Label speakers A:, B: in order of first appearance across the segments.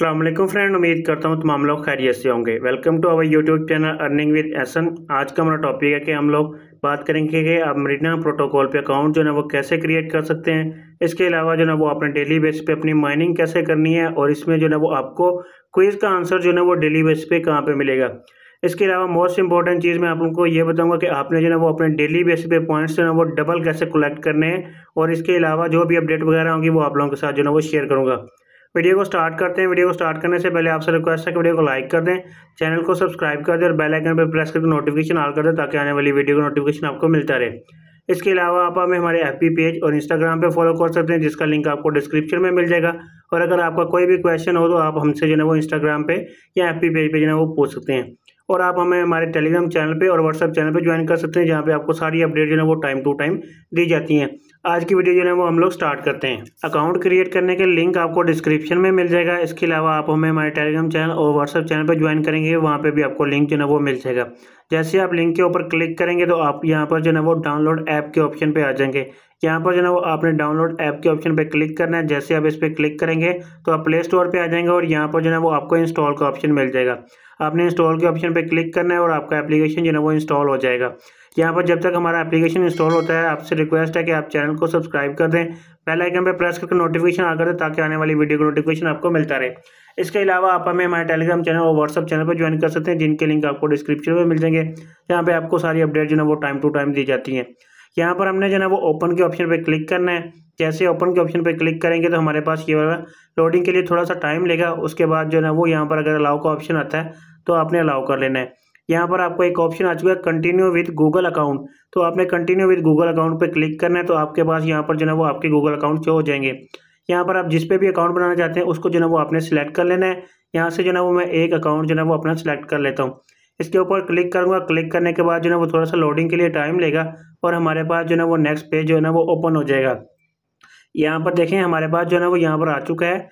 A: Aslam friend उम्मीद करता हूँ तमाम लोग खैरियत से होंगे welcome to our YouTube channel earning with एसन आज का हमारा टॉपिक है कि हम लोग बात करेंगे कि आप मरीना प्रोटोकॉल पे अकाउंट जो है वो कैसे क्रिएट कर सकते हैं इसके अलावा जो है वो अपने डेली बेस पे अपनी माइनिंग कैसे करनी है और इसमें जो है वो आपको क्विज़ का आंसर जो है वो डेली बेस पे कहाँ पर मिलेगा इसके अलावा मोस्ट इंपॉर्टेंट चीज़ मैं आप लोगों ये बताऊंगा कि आपने जो है वो अपने डेली बेसिस पे पॉइंट्स जो है वो डबल कैसे कलेक्ट करने हैं और इसके अलावा जो भी अपडेट वगैरह होंगी वो आप लोगों के साथ जो है वो शेयर करूँगा वीडियो को स्टार्ट करते हैं वीडियो को स्टार्ट करने से पहले आपसे रिक्वेस्ट है कि वीडियो को लाइक कर दें चैनल को सब्सक्राइब कर दें और बेल आइकन पर प्रेस करके नोटिफिकेशन ऑल कर दें ताकि आने वाली वीडियो का नोटिफिकेशन आपको मिलता रहे इसके अलावा आप हमें हमारे एफ पेज और इंस्टाग्राम पर फॉलो कर सकते हैं जिसका लिंक आपको डिस्क्रिप्शन में मिल जाएगा और अगर आपका कोई भी क्वेश्चन हो तो आप हमसे जो है वो इंस्टाग्राम पे या एफ पेज पे जो है वो पूछ सकते हैं और आप हमें हमारे टेलीग्राम चैनल पे और व्हाट्सअप चैनल पे ज्वाइन कर सकते हैं जहाँ पे आपको सारी अपडेट जो है वो टाइम टू टाइम दी जाती हैं आज की वीडियो जो है वो हम लोग स्टार्ट करते हैं अकाउंट क्रिएट करने के लिंक आपको डिस्क्रिप्शन में मिल जाएगा इसके अलावा आप हमें हमारे टेलीग्राम चैनल और व्हाट्सअप चैनल पर ज्वाइन करेंगे वहाँ पे भी आपको लिंक जो है वो मिल जाएगा जैसे आप लिंक के ऊपर क्लिक करेंगे तो आप यहाँ पर जो है वो डाउनलोड ऐप के ऑप्शन पर आ जाएंगे यहाँ पर जो है वो आपने डाउनलोड ऐप के ऑप्शन पर क्लिक करना है जैसे आप इस पर क्लिक करेंगे तो आप प्ले स्टोर पर आ जाएंगे और यहाँ पर जो है वो आपको इंस्टॉल का ऑप्शन मिल जाएगा आपने इंस्टॉल के ऑप्शन पर क्लिक करना है और आपका एप्लीकेशन जो है वो इंस्टॉल हो जाएगा यहाँ पर जब तक हमारा एप्लीकेशन इंस्टॉल होता है आपसे रिक्वेस्ट है कि आप चैनल को सब्सक्राइब कर दें पहले आइकन पर प्रेस करके नोटिफिकेशन आ कर दें ताकि आने वाली वीडियो का नोटिफिकेशन आपको मिलता रहे इसके अलावा आप हमें हमारे टेलीग्राम चैनल और व्हाट्सअप चैनल पर ज्वाइन कर सकते हैं जिनके लिंक आपको डिस्क्रिप्शन में मिल जाएंगे यहाँ पर आपको सारी अपडेट जो है वो टाइम टू टाइम दी जाती है यहाँ पर हमने जो है वो ओपन के ऑप्शन पर क्लिक करना है जैसे ओपन के ऑप्शन पर क्लिक करेंगे तो हमारे पास ये वाला लोडिंग के लिए थोड़ा सा टाइम लेगा उसके बाद जो है वो यहाँ पर अगर अलाउ का ऑप्शन आता है तो आपने अलाउ कर लेना है यहाँ पर आपको एक ऑप्शन आ चुका है कंटिन्यू विद गूगल अकाउंट तो आपने कंटिन्यू विद गूगल अकाउंट पर क्लिक करना है तो आपके पास यहाँ पर जो है वो आपके गूगल अकाउंट शो हो जाएंगे यहाँ पर आप जिस पे भी अकाउंट बनाना चाहते हैं उसको जो है वो आपने सेलेक्ट कर लेना है यहाँ से जो है वो मैं एक अकाउंट जो है वो अपना सेलेक्ट कर लेता हूँ इसके ऊपर क्लिक करूँगा क्लिक करने के बाद जो है वो थोड़ा सा लोडिंग के लिए टाइम लेगा और हमारे पास जो है वो नेक्स्ट पेज जो है ना वो ओपन हो जाएगा यहाँ पर देखें हमारे पास जो है वो यहाँ पर आ चुका है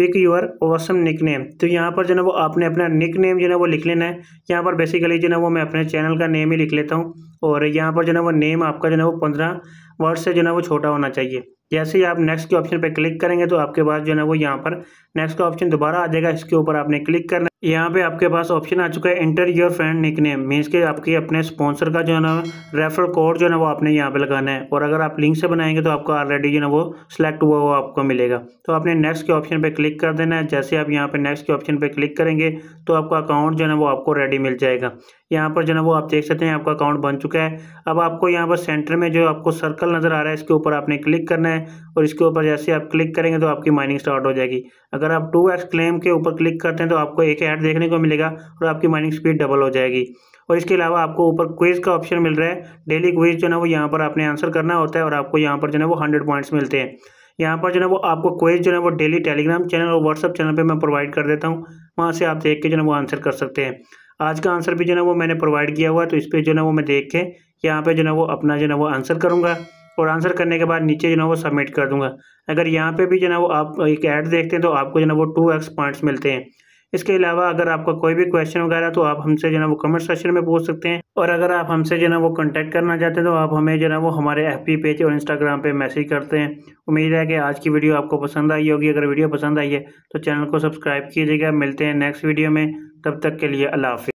A: pick your awesome nickname तो यहाँ पर जो है वो आपने अपना निक नेम जो ना वो लिख लेना है यहाँ पर बेसिकली जो ना वो मैं अपने चैनल का नेम ही लिख लेता हूँ और यहाँ पर जो है वो नेम आपका जो है वो पंद्रह वर्ड से जो है वो छोटा होना चाहिए जैसे ही आप नेक्स्ट के ऑप्शन पर क्लिक करेंगे तो आपके पास जो है वो यहाँ पर नेक्स्ट का ऑप्शन दोबारा आ जाएगा इसके ऊपर आपने क्लिक करना है यहाँ पे आपके पास ऑप्शन आ चुका है enter your friend nickname means के आपके अपने स्पॉन्सर का जो है ना रेफर कोड जो है ना वो आपने यहाँ पे लगाना है और अगर आप लिंक से बनाएंगे तो आपका ऑलरेडी जो है वो सिलेक्ट हुआ वो आपको मिलेगा तो आपने नेक्स्ट के ऑप्शन पे क्लिक कर देना है जैसे आप यहाँ पे नेक्स्ट के ऑप्शन पे क्लिक करेंगे तो आपका अकाउंट जो है ना वो आपको रेडी मिल जाएगा यहाँ पर जो ना वो आप देख सकते हैं आपका अकाउंट बन चुका है अब आपको यहाँ पर सेंटर में जो आपको सर्कल नज़र आ रहा है इसके ऊपर आपने क्लिक करना है और इसके ऊपर जैसे आप क्लिक करेंगे तो आपकी माइनिंग स्टार्ट हो जाएगी अगर आप टू एक्स क्लेम के ऊपर क्लिक करते हैं तो आपको एक ऐड देखने को मिलेगा और आपकी माइनिंग स्पीड डबल हो जाएगी और इसके अलावा आपको ऊपर क्विज़ का ऑप्शन मिल रहा है डेली क्विज़ जो ना वो यहाँ पर आपने आंसर करना होता है और आपको यहाँ पर जो ना वो हंड्रेड पॉइंट्स मिलते हैं यहाँ पर जो है वो आपको क्वेज जो है वो डेली टेलीग्राम चैनल और व्हाट्सअप चैनल पे मैं प्रोवाइड कर देता हूँ वहाँ से आप देख के जो है वो आंसर कर सकते हैं आज का आंसर भी जो ना वो मैंने प्रोवाइड किया हुआ तो इस पर जो ना वो मैं देख के यहाँ पे जो ना वो अपना जो ना वो आंसर करूँगा और आंसर करने के बाद नीचे जो ना वो सबमिट कर दूँगा अगर यहाँ पे भी जो ना वो आप एक ऐड देखते हैं तो आपको जो ना वो टू एक्स पॉइंट्स मिलते हैं इसके अलावा अगर आपका कोई भी क्वेश्चन वगैरह तो आप हमसे जो है वो कमेंट सेक्शन में पूछ सकते हैं और अगर आप हमसे जो है वो कॉन्टैक्ट करना चाहते हैं तो आप हमें जो है वो हमारे एफ पेज और इंस्टाग्राम पर मैसेज करते हैं उम्मीद है कि आज की वीडियो आपको पसंद आई होगी अगर वीडियो पसंद आई है तो चैनल को सब्सक्राइब कीजिएगा मिलते हैं नेक्स्ट वीडियो में तब तक के लिए अल्लाह